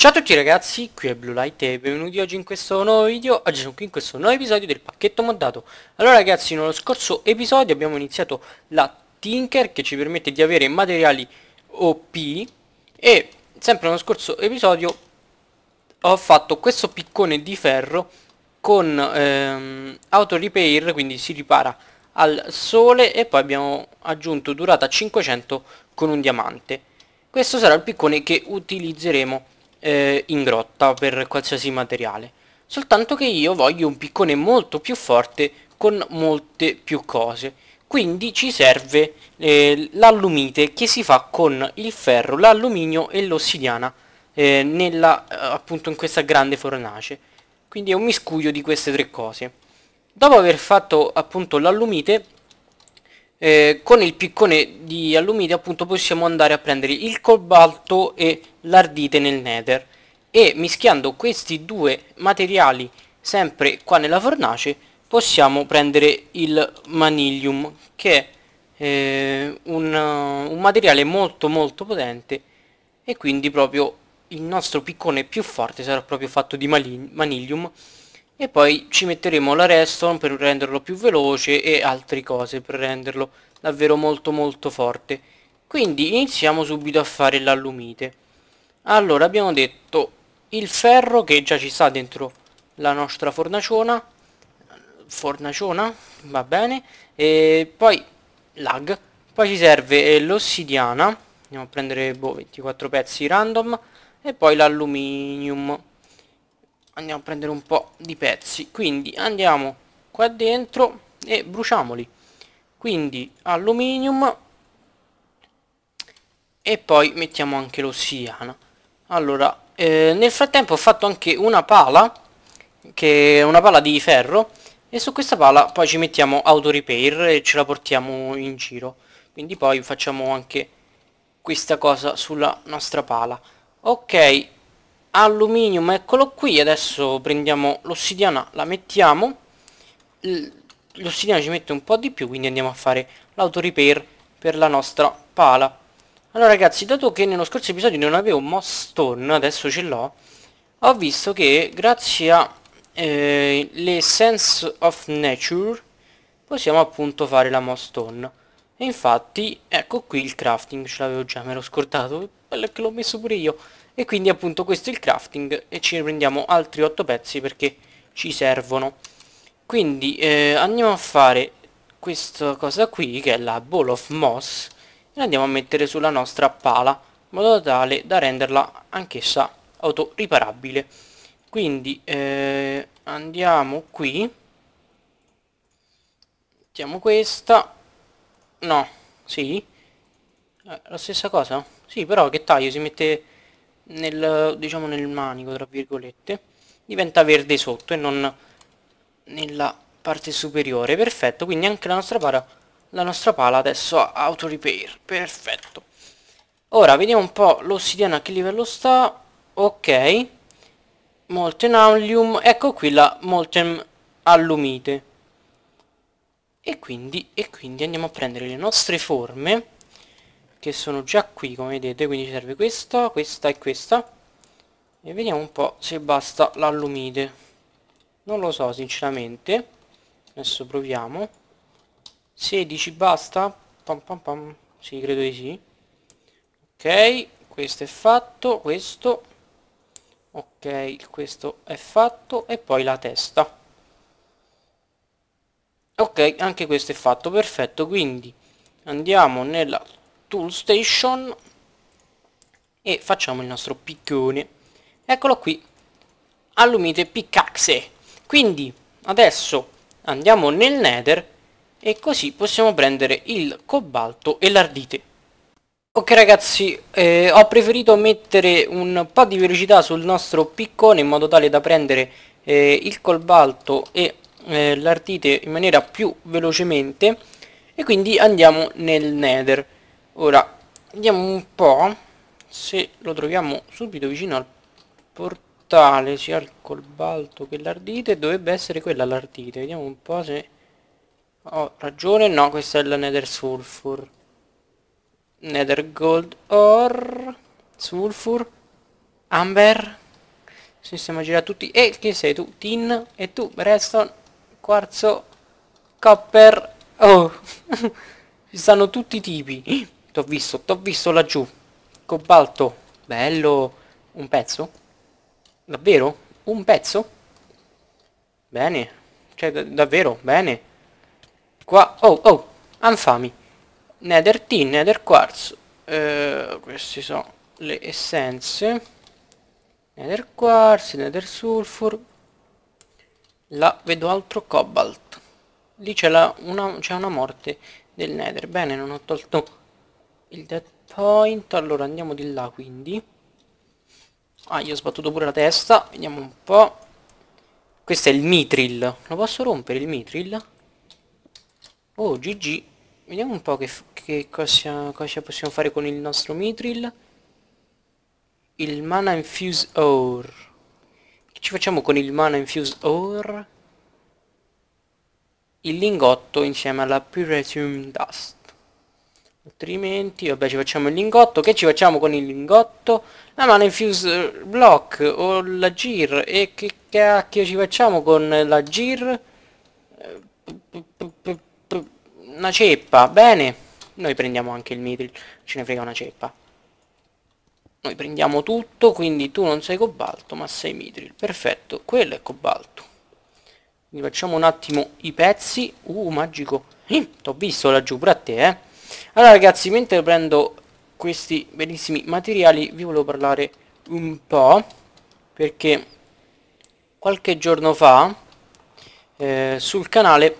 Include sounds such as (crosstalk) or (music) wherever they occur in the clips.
Ciao a tutti ragazzi, qui è Blue Light e benvenuti oggi in questo nuovo video Oggi siamo qui in questo nuovo episodio del pacchetto moddato Allora ragazzi, nello scorso episodio abbiamo iniziato la Tinker che ci permette di avere materiali OP E sempre nello scorso episodio ho fatto questo piccone di ferro con ehm, auto repair, quindi si ripara al sole E poi abbiamo aggiunto durata 500 con un diamante Questo sarà il piccone che utilizzeremo eh, in grotta per qualsiasi materiale. Soltanto che io voglio un piccone molto più forte con molte più cose. Quindi ci serve eh, l'allumite che si fa con il ferro, l'alluminio e l'ossidiana eh, eh appunto in questa grande fornace. Quindi è un miscuglio di queste tre cose. Dopo aver fatto appunto l'allumite eh, con il piccone di alluminio appunto possiamo andare a prendere il cobalto e l'ardite nel nether e mischiando questi due materiali sempre qua nella fornace possiamo prendere il manilium che è eh, un, uh, un materiale molto molto potente e quindi proprio il nostro piccone più forte sarà proprio fatto di manilium e poi ci metteremo la redstone per renderlo più veloce e altre cose per renderlo davvero molto molto forte quindi iniziamo subito a fare l'allumite allora abbiamo detto il ferro che già ci sta dentro la nostra fornaciona fornaciona va bene e poi lag poi ci serve eh, l'ossidiana andiamo a prendere boh, 24 pezzi random e poi l'alluminium andiamo a prendere un po' di pezzi quindi andiamo qua dentro e bruciamoli quindi alluminum e poi mettiamo anche l'ossiana allora eh, nel frattempo ho fatto anche una pala che è una pala di ferro e su questa pala poi ci mettiamo auto repair e ce la portiamo in giro quindi poi facciamo anche questa cosa sulla nostra pala ok alluminium eccolo qui adesso prendiamo l'ossidiana la mettiamo l'ossidiana ci mette un po' di più quindi andiamo a fare l'autoripair per la nostra pala allora ragazzi dato che nello scorso episodio non avevo moss stone adesso ce l'ho ho visto che grazie a eh, le sense of nature possiamo appunto fare la moss stone e infatti ecco qui il crafting ce l'avevo già me l'ho scordato bello che l'ho messo pure io e quindi appunto questo è il crafting e ci prendiamo altri 8 pezzi perché ci servono quindi eh, andiamo a fare questa cosa qui che è la ball of moss e la andiamo a mettere sulla nostra pala in modo tale da renderla anch'essa autoriparabile quindi eh, andiamo qui mettiamo questa no, sì eh, la stessa cosa? sì però che taglio si mette nel, diciamo nel manico tra virgolette diventa verde sotto e non nella parte superiore perfetto quindi anche la nostra pala la nostra pala adesso ha auto repair perfetto ora vediamo un po' l'ossidiana a che livello sta ok molten allium ecco qui la molten allumite e quindi, e quindi andiamo a prendere le nostre forme che sono già qui come vedete quindi ci serve questa questa e questa e vediamo un po' se basta l'allumide non lo so sinceramente adesso proviamo 16 basta pam pam pam sì credo di sì ok questo è fatto questo ok questo è fatto e poi la testa ok anche questo è fatto perfetto quindi andiamo nella toolstation e facciamo il nostro piccone eccolo qui allumite pickaxe quindi adesso andiamo nel nether e così possiamo prendere il cobalto e l'ardite ok ragazzi eh, ho preferito mettere un po' di velocità sul nostro piccone in modo tale da prendere eh, il cobalto e eh, l'ardite in maniera più velocemente e quindi andiamo nel nether ora vediamo un po' se lo troviamo subito vicino al portale sia il colbalto che l'ardite dovrebbe essere quella l'ardite vediamo un po' se ho ragione no questa è la nether sulfur nether gold ore. sulfur amber sistema gira tutti e chi sei tu tin e tu redstone quarzo copper oh (laughs) ci stanno tutti i tipi T'ho visto, t'ho visto laggiù. Cobalto, bello. Un pezzo? Davvero? Un pezzo? Bene. Cioè, davvero, bene. Qua, oh, oh, anfami. Nether tin, nether quartz. Eh, queste sono le essenze. Nether quartz, nether sulfur. Là vedo altro cobalt. Lì c'è una, una morte del nether. Bene, non ho tolto il dead point allora andiamo di là quindi ah io ho sbattuto pure la testa vediamo un po' questo è il mitril lo posso rompere il mitril? oh gg vediamo un po' che, che cosa, cosa possiamo fare con il nostro mitril il mana infuse ore che ci facciamo con il mana infuse ore? il lingotto insieme alla pyretium dust Altrimenti, vabbè, ci facciamo il lingotto. Che ci facciamo con il lingotto? La mano infuse eh, block o la gir. E che cacchio ci facciamo con la gir? Eh, una ceppa, bene. Noi prendiamo anche il mitril, ce ne frega una ceppa. Noi prendiamo tutto, quindi tu non sei cobalto, ma sei mitril. Perfetto, quello è cobalto. Quindi facciamo un attimo i pezzi. Uh, magico. Hm, t'ho visto laggiù, pure a te, eh. Allora ragazzi, mentre prendo questi bellissimi materiali vi volevo parlare un po' perché qualche giorno fa eh, sul canale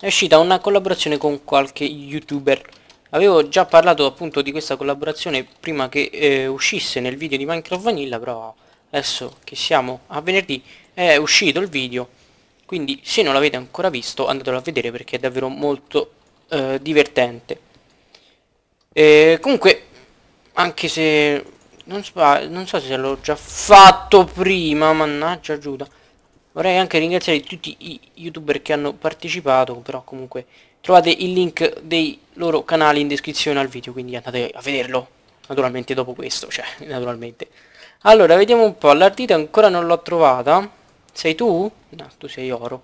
è uscita una collaborazione con qualche youtuber avevo già parlato appunto di questa collaborazione prima che eh, uscisse nel video di Minecraft Vanilla però adesso che siamo a venerdì è uscito il video quindi se non l'avete ancora visto andatelo a vedere perché è davvero molto eh, divertente e comunque, anche se... Non, non so se l'ho già fatto prima, mannaggia Giuda. Vorrei anche ringraziare tutti i youtuber che hanno partecipato, però comunque trovate il link dei loro canali in descrizione al video, quindi andate a vederlo, naturalmente dopo questo, cioè, (laughs) naturalmente. Allora, vediamo un po', l'artita ancora non l'ho trovata, sei tu? No, tu sei oro.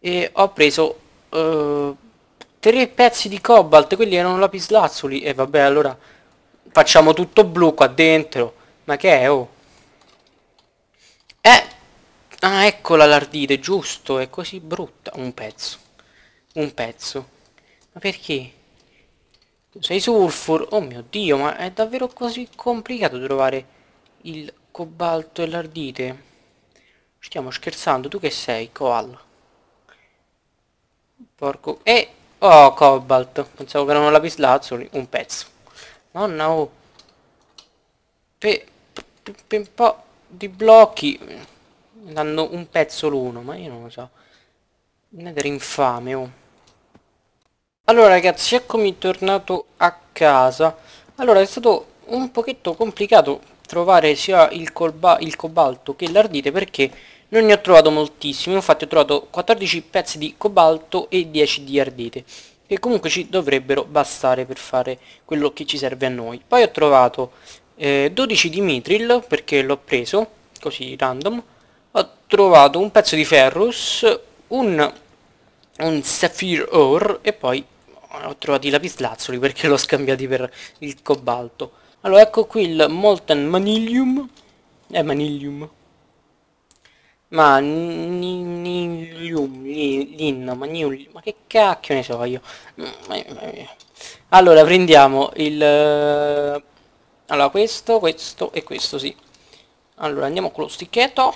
E ho preso... Uh, Tre pezzi di cobalt, quelli erano lapislazzuli. E vabbè, allora facciamo tutto blu qua dentro. Ma che è, oh? Eh! Ah, eccola l'ardite, giusto, è così brutta. Un pezzo. Un pezzo. Ma perché? Sei sulfur? Oh mio Dio, ma è davvero così complicato trovare il cobalto e l'ardite? Stiamo scherzando, tu che sei, koala? Porco... Eh! Oh, cobalt. Pensavo che erano lapislazzuli. Un pezzo. Nonna, oh. Per pe, pe un po' di blocchi. danno un pezzo l'uno, ma io non lo so. Non è infame, oh. Allora ragazzi, eccomi tornato a casa. Allora, è stato un pochetto complicato trovare sia il, colba il cobalto che l'ardite perché non ne ho trovato moltissimi infatti ho trovato 14 pezzi di cobalto e 10 di ardite che comunque ci dovrebbero bastare per fare quello che ci serve a noi poi ho trovato eh, 12 di mitril perché l'ho preso così random ho trovato un pezzo di ferrus un, un sapphire ore e poi ho trovato i lapislazzoli perché l'ho scambiati per il cobalto allora ecco qui il molten manilium è eh, manilium ma Nilium, Lin, ma Niul, ma che cacchio ne so io. Mm, eh, eh, eh. Allora prendiamo il... Allora questo, questo e questo, sì. Allora andiamo con lo sticchetto.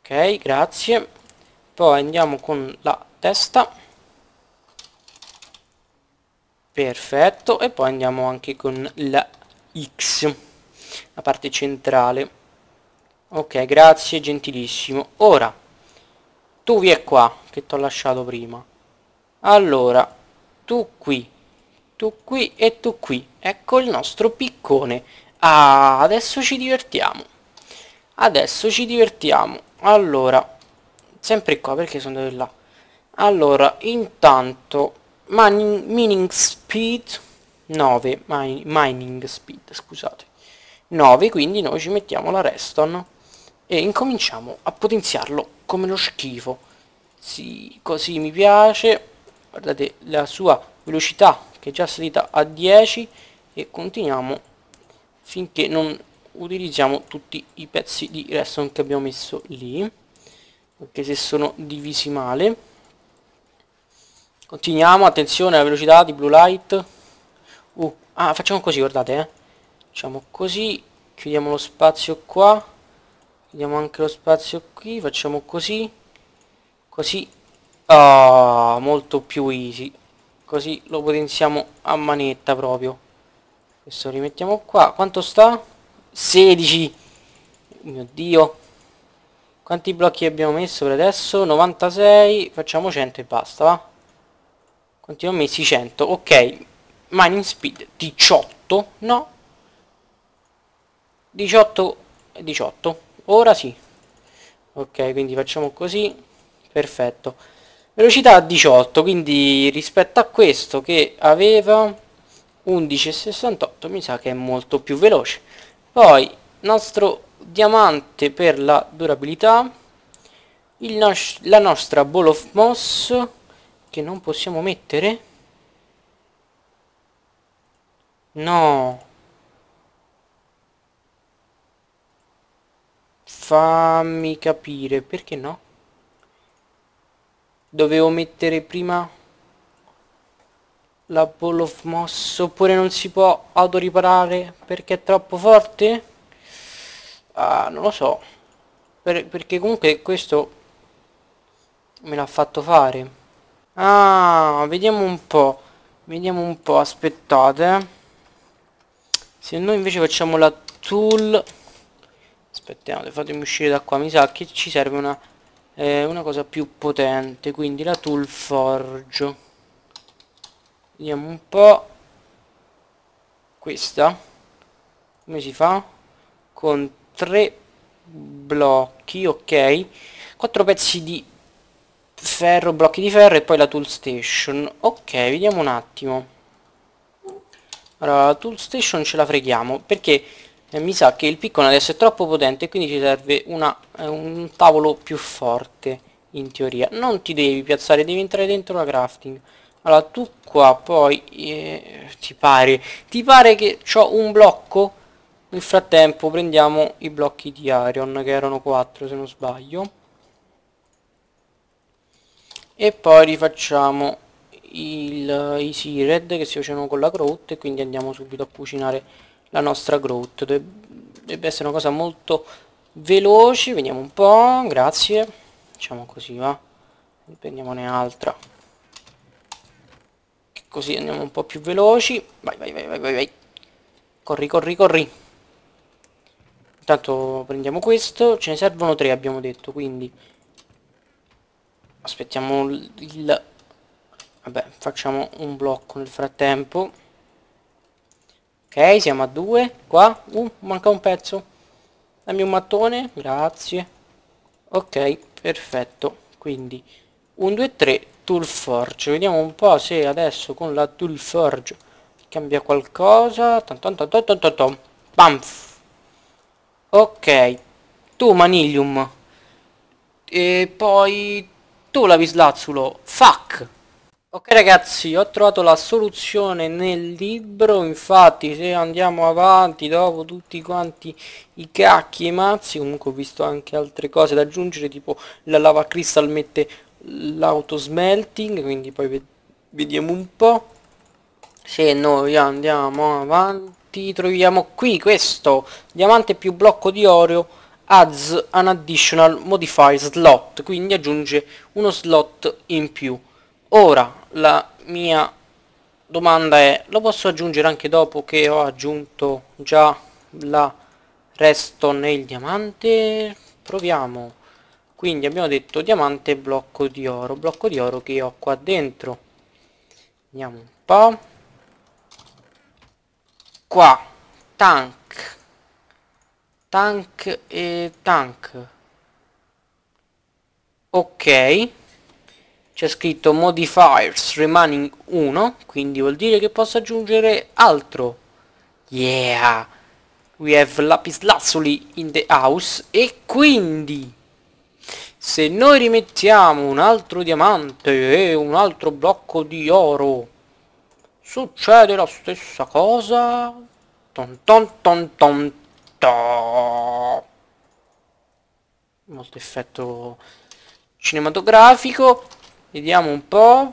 Ok, grazie. Poi andiamo con la testa. Perfetto. E poi andiamo anche con la X, la parte centrale ok grazie gentilissimo ora tu vi è qua che ti ho lasciato prima allora tu qui tu qui e tu qui ecco il nostro piccone ah, adesso ci divertiamo adesso ci divertiamo allora sempre qua perché sono andato là allora intanto mining, mining speed 9 mining, mining speed scusate 9 quindi noi ci mettiamo la reston e incominciamo a potenziarlo come lo schifo sì, così mi piace guardate la sua velocità che è già salita a 10 e continuiamo finché non utilizziamo tutti i pezzi di redstone che abbiamo messo lì anche se sono divisi male continuiamo attenzione alla velocità di blue light uh, ah facciamo così guardate eh. facciamo così chiudiamo lo spazio qua Diamo anche lo spazio qui, facciamo così, così, ah, molto più easy, così lo potenziamo a manetta proprio. Questo lo rimettiamo qua, quanto sta? 16, mio dio, quanti blocchi abbiamo messo per adesso? 96, facciamo 100 e basta, va? Quanti ho messi? 100, ok, mining speed 18, no, 18 e 18 ora sì ok quindi facciamo così perfetto velocità 18 quindi rispetto a questo che aveva 11,68 mi sa che è molto più veloce poi nostro diamante per la durabilità no la nostra ball of moss che non possiamo mettere no Fammi capire, perché no? Dovevo mettere prima la Ball of Moss, oppure non si può autoriparare perché è troppo forte? Ah, non lo so. Per, perché comunque questo me l'ha fatto fare. Ah, vediamo un po'. Vediamo un po', aspettate. Eh. Se noi invece facciamo la tool aspettate fatemi uscire da qua mi sa che ci serve una, eh, una cosa più potente quindi la tool forge vediamo un po questa come si fa con tre blocchi ok quattro pezzi di ferro blocchi di ferro e poi la tool station ok vediamo un attimo allora la tool station ce la freghiamo perché eh, mi sa che il piccone adesso è troppo potente quindi ci serve una, eh, un tavolo più forte in teoria non ti devi piazzare devi entrare dentro la crafting allora tu qua poi eh, ti pare ti pare che ho un blocco nel frattempo prendiamo i blocchi di Arion che erano 4 se non sbaglio e poi rifacciamo il, eh, i seared che si facevano con la crotte quindi andiamo subito a cucinare la nostra growth dovrebbe essere una cosa molto veloce vediamo un po' grazie facciamo così va prendiamone altra così andiamo un po' più veloci vai vai vai vai vai, vai. corri corri corri intanto prendiamo questo ce ne servono tre abbiamo detto quindi aspettiamo il vabbè facciamo un blocco nel frattempo Ok, siamo a due. Qua. Uh, manca un pezzo. Dammi un mattone. Grazie. Ok, perfetto. Quindi 1, 2, 3. Tool Forge. Vediamo un po' se adesso con la Tool Forge cambia qualcosa. Tom, tom, tom, tom, tom, Bamf. Ok. Tu Manilium. E poi tu lavislazzulo. Fuck. Ok ragazzi, ho trovato la soluzione nel libro, infatti se andiamo avanti dopo tutti quanti i cacchi e i mazzi, comunque ho visto anche altre cose da aggiungere, tipo la lava crystal mette l'auto smelting quindi poi vediamo un po'. Se noi andiamo avanti, troviamo qui questo, diamante più blocco di oro, adds an additional modifier slot, quindi aggiunge uno slot in più Ora, la mia domanda è, lo posso aggiungere anche dopo che ho aggiunto già la redstone nel diamante? Proviamo. Quindi abbiamo detto diamante e blocco di oro, blocco di oro che ho qua dentro. Vediamo un po'. Qua, tank, tank e tank. Ok c'è scritto modifiers remaining 1 quindi vuol dire che posso aggiungere altro yeah we have lapis lazuli in the house e quindi se noi rimettiamo un altro diamante e un altro blocco di oro succede la stessa cosa ton ton ton ton molto effetto cinematografico Vediamo un po'.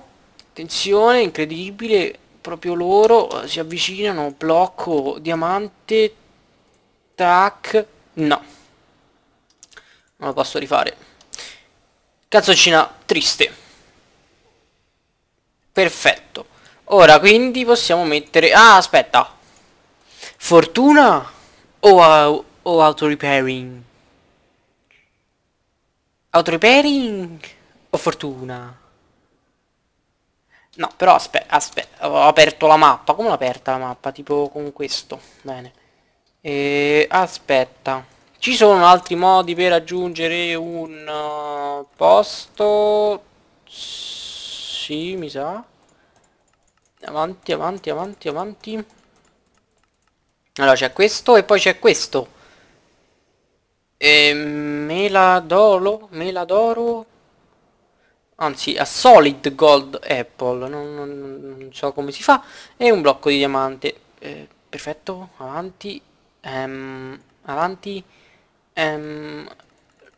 Attenzione, incredibile. Proprio loro eh, si avvicinano. Blocco, diamante. Tac. No. Non lo posso rifare. Cazzoncina triste. Perfetto. Ora quindi possiamo mettere... Ah, aspetta. Fortuna o, o auto repairing? Auto repairing o fortuna? No, però aspetta, aspetta, ho aperto la mappa. Come l'ho aperta la mappa? Tipo con questo. Bene. E, aspetta. Ci sono altri modi per aggiungere un uh, posto? Sì, mi sa. Avanti, avanti, avanti, avanti. Allora c'è questo e poi c'è questo. E ehm, meladolo, d'oro, anzi a solid gold apple non, non, non so come si fa e un blocco di diamante eh, perfetto avanti ehm, avanti ehm,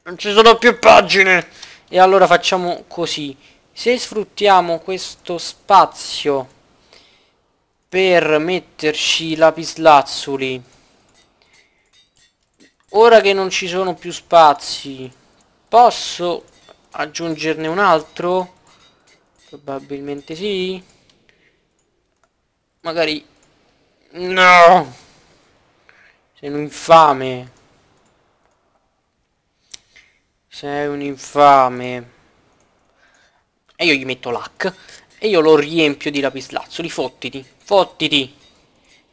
non ci sono più pagine e allora facciamo così se sfruttiamo questo spazio per metterci lapislazzuli ora che non ci sono più spazi posso aggiungerne un altro? Probabilmente sì. Magari... No! Sei un infame. Sei un infame. E io gli metto l'hack. E io lo riempio di lapislazzoli Fottiti. Fottiti.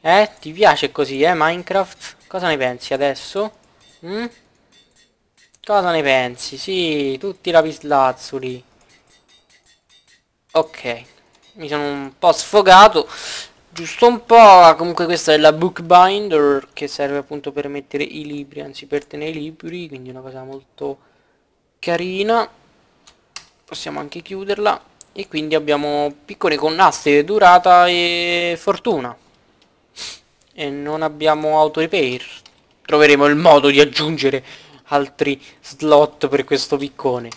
Eh? Ti piace così, eh, Minecraft? Cosa ne pensi adesso? Mm? Cosa ne pensi? Sì, tutti i lapislazzuli. Ok. Mi sono un po' sfogato. Giusto un po'. Comunque questa è la bookbinder che serve appunto per mettere i libri, anzi per tenere i libri, quindi una cosa molto carina. Possiamo anche chiuderla. E quindi abbiamo piccole con aste, durata e fortuna. E non abbiamo auto repair. Troveremo il modo di aggiungere altri slot per questo piccone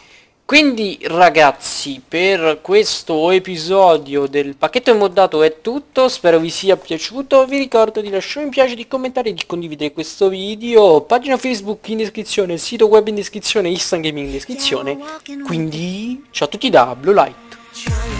quindi ragazzi per questo episodio del pacchetto moddato è tutto, spero vi sia piaciuto, vi ricordo di lasciare un piace, di commentare e di condividere questo video, pagina Facebook in descrizione, sito web in descrizione, Instagram in descrizione, quindi ciao a tutti da Blue Light.